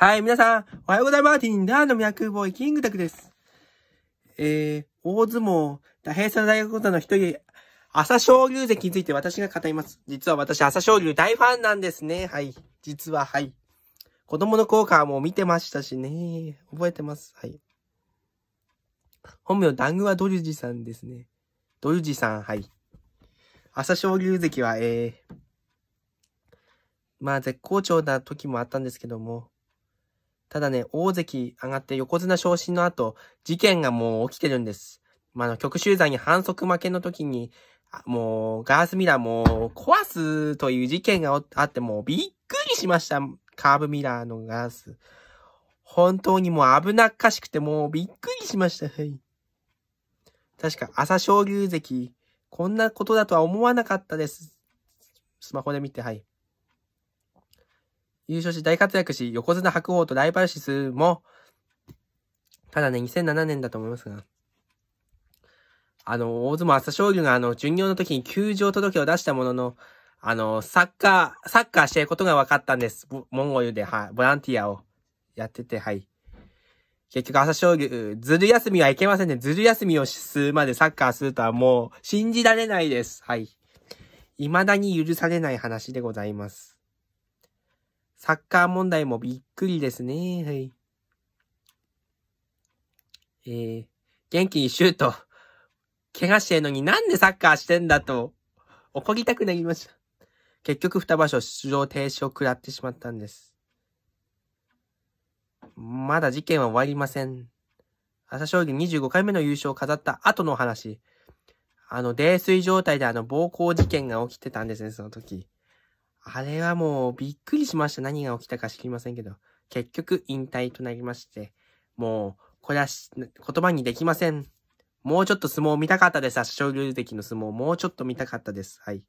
はい、皆さん、おはようございます。ティンダーの脈ボーイキングタクです。えー、大相撲、大平成大学講座の一人、朝昇龍関について私が語ります。実は私、朝昇龍大ファンなんですね。はい。実は、はい。子供の効果も見てましたしね。覚えてます。はい。本名、ダングはドリュジさんですね。ドリュジさん、はい。朝青龍関は、ええー、まあ絶好調な時もあったんですけども、ただね、大関上がって横綱昇進の後、事件がもう起きてるんです。まあ、の、曲集団に反則負けの時に、もう、ガースミラーもう壊すという事件があってもうびっくりしました。カーブミラーのガース。本当にもう危なっかしくてもうびっくりしました。はい。確か朝昇竜関、こんなことだとは思わなかったです。スマホで見て、はい。優勝し大活躍し、横綱白鵬とライバルシスも、ただね、2007年だと思いますが、あの、大相撲朝青龍があの、巡業の時に休場届を出したものの、あの、サッカー、サッカーしてることが分かったんです。モンゴルで、はい、ボランティアをやってて、はい。結局朝青龍、ずる休みはいけませんね。ずる休みをするまでサッカーするとはもう信じられないです。はい。未だに許されない話でございます。サッカー問題もびっくりですね。はい。えー、元気にシュート。怪我してんのになんでサッカーしてんだと、怒りたくなりました。結局二場所出場停止を食らってしまったんです。まだ事件は終わりません。朝将棋25回目の優勝を飾った後の話。あの、泥酔状態であの暴行事件が起きてたんですね、その時。あれはもうびっくりしました。何が起きたか知りませんけど。結局引退となりまして、もう、これは言葉にできません。もうちょっと相撲見たかったです。圧勝流的の相撲、もうちょっと見たかったです。はい。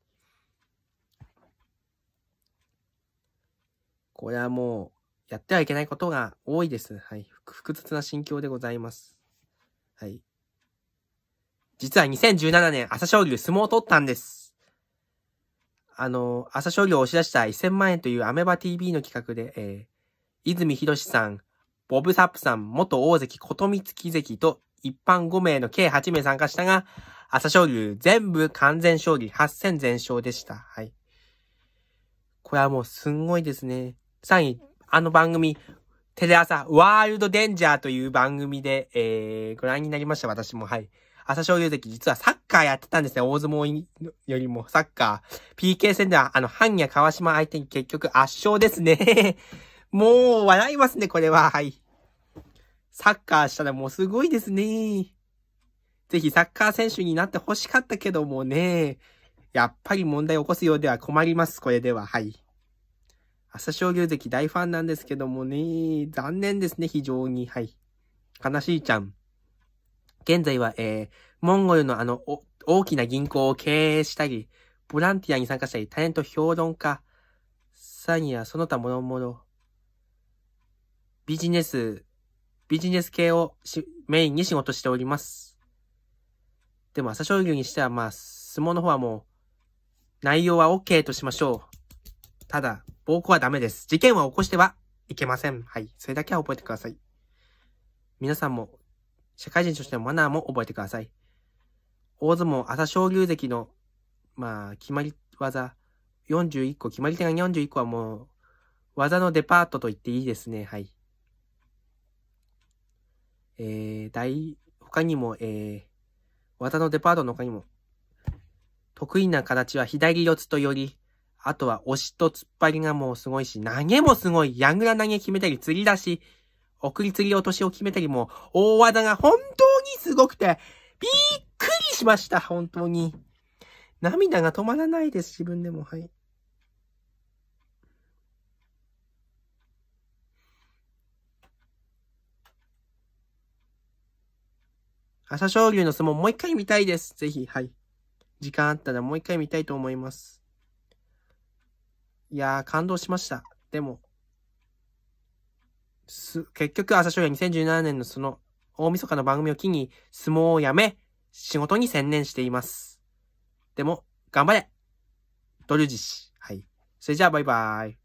これはもう、やってはいけないことが多いです。はい。複雑な心境でございます。はい。実は2017年、朝青龍相撲を取ったんです。あの、朝商業を押し出した1000万円というアメバ TV の企画で、えー、泉博さん、ボブサップさん、元大関琴光木関と一般5名の計8名参加したが、朝商業全部完全勝利、8 0 0 0全勝でした。はい。これはもうすんごいですね。3位、あの番組、テレ朝、ワールドデンジャーという番組で、えー、ご覧になりました、私も。はい。朝青龍関実はサッカーやってたんですね。大相撲よりもサッカー。PK 戦では、あの、半夜川島相手に結局圧勝ですね。もう、笑いますね、これは。はい。サッカーしたらもうすごいですね。ぜひサッカー選手になって欲しかったけどもね。やっぱり問題起こすようでは困ります、これでは。はい。朝青龍関大ファンなんですけどもね、残念ですね、非常に。はい。悲しいちゃん。現在は、えー、モンゴルのあの、大きな銀行を経営したり、ボランティアに参加したり、タレント評論家、さらにはその他もろもろ、ビジネス、ビジネス系をメインに仕事しております。でも朝青龍にしては、まあ、相撲の方はもう、内容は OK としましょう。ただ、暴行はダメです。事件は起こしてはいけません。はい。それだけは覚えてください。皆さんも社会人としてのマナーも覚えてください。大相撲朝青龍関の、まあ、決まり技、41個、決まり手が41個はもう、技のデパートと言っていいですね。はい。えー、大、他にも、えー、技のデパートの他にも、得意な形は左四つとより、あとは押しと突っ張りがもうすごいし、投げもすごい、ヤングラ投げ決めたり、釣り出し、送り継ぎ落としを決めたりも、大技が本当にすごくて、びっくりしました、本当に。涙が止まらないです、自分でも、はい。朝青龍の相撲もう一回見たいです。ぜひ、はい。時間あったらもう一回見たいと思います。いやー、感動しました。でも、結局、朝青夜2017年のその大晦日の番組を機に相撲をやめ、仕事に専念しています。でも、頑張れドルジ氏。はい。それじゃあ、バイバイ。